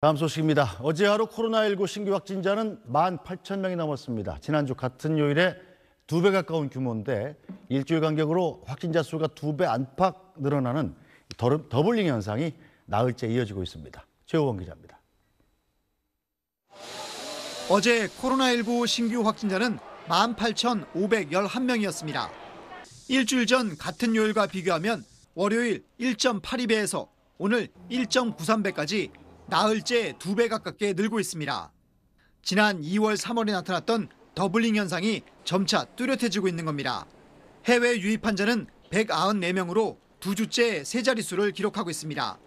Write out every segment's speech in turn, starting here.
다음 소식입니다. 어제 하루 코로나19 신규 확진자는 1 8천명이 넘었습니다. 지난주 같은 요일에 두 배 가까운 규모인데 일주일 간격으로 확진자 수가 두 배 안팎 늘어나는 더블링 현상이 나흘째 이어지고 있습니다. 최호원 기자입니다. 어제 코로나19 신규 확진자는 18,511명이었습니다. 일주일 전 같은 요일과 비교하면 월요일 1.82배에서 오늘 1.93배까지 나흘째 두 배 가깝게 늘고 있습니다. 지난 2월 3월에 나타났던 더블링 현상이 점차 뚜렷해지고 있는 겁니다. 해외 유입 환자는 194명으로 두 주째 세 자릿수를 기록하고 있습니다.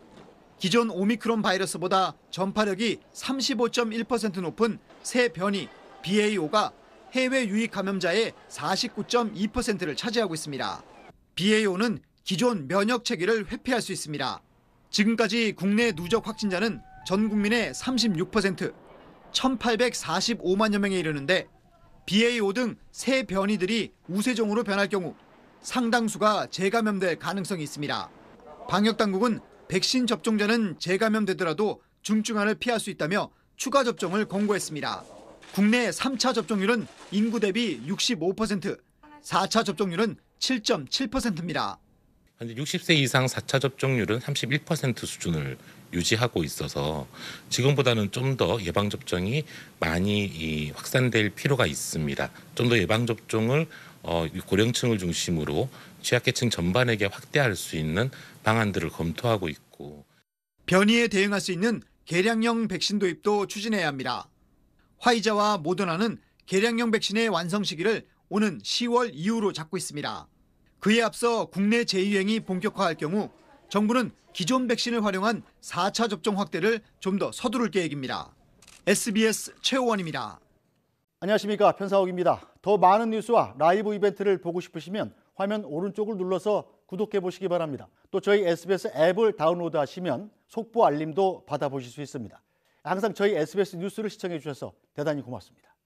기존 오미크론 바이러스보다 전파력이 35.1% 높은 새 변이 BA.5가 해외 유입 감염자의 49.2%를 차지하고 있습니다. BA.5는 기존 면역 체계를 회피할 수 있습니다. 지금까지 국내 누적 확진자는 전 국민의 36%, 1845만여 명에 이르는데 b a o 등 새 변이들이 우세종으로 변할 경우 상당수가 재감염될 가능성이 있습니다. 방역당국은 백신 접종자는 재감염되더라도 중증화를 피할 수 있다며 추가 접종을 권고했습니다. 국내 3차 접종률은 인구 대비 65%, 4차 접종률은 7.7%입니다. 현재 60세 이상 4차 접종률은 31% 수준을 유지하고 있어서 지금보다는 좀 더 예방 접종이 많이 확산될 필요가 있습니다. 좀 더 예방 접종을 어, 고령층을 중심으로 취약계층 전반에게 확대할 수 있는 방안들을 검토하고 있고 변이에 대응할 수 있는 계량형 백신 도입도 추진해야 합니다. 화이자와 모더나는 계량형 백신의 완성 시기를 오는 10월 이후로 잡고 있습니다. 그에 앞서 국내 재유행이 본격화할 경우 정부는 기존 백신을 활용한 4차 접종 확대를 좀 더 서두를 계획입니다. SBS 최호원입니다. 안녕하십니까 편사옥입니다. 더 많은 뉴스와 라이브 이벤트를 보고 싶으시면 화면 오른쪽을 눌러서 구독해 보시기 바랍니다. 또 저희 SBS 앱을 다운로드 하시면 속보 알림도 받아보실 수 있습니다. 항상 저희 SBS 뉴스를 시청해 주셔서 대단히 고맙습니다.